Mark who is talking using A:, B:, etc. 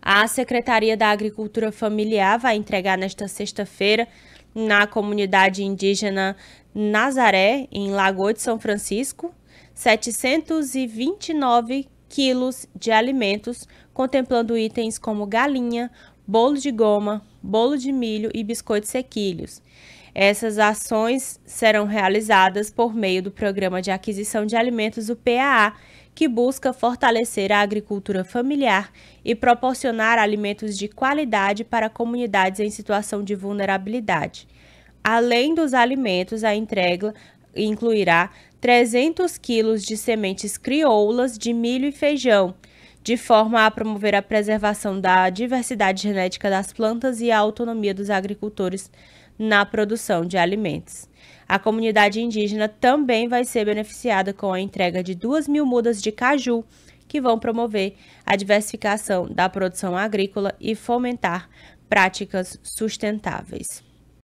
A: A Secretaria da Agricultura Familiar vai entregar nesta sexta-feira na comunidade indígena Nazaré, em Lagoa de São Francisco, 729 quilos de alimentos, contemplando itens como galinha, bolo de goma, bolo de milho e biscoitos sequilhos. Essas ações serão realizadas por meio do Programa de Aquisição de Alimentos, o PAA, que busca fortalecer a agricultura familiar e proporcionar alimentos de qualidade para comunidades em situação de vulnerabilidade. Além dos alimentos, a entrega incluirá 300 quilos de sementes crioulas de milho e feijão, de forma a promover a preservação da diversidade genética das plantas e a autonomia dos agricultores na produção de alimentos. A comunidade indígena também vai ser beneficiada com a entrega de 2 mil mudas de caju, que vão promover a diversificação da produção agrícola e fomentar práticas sustentáveis.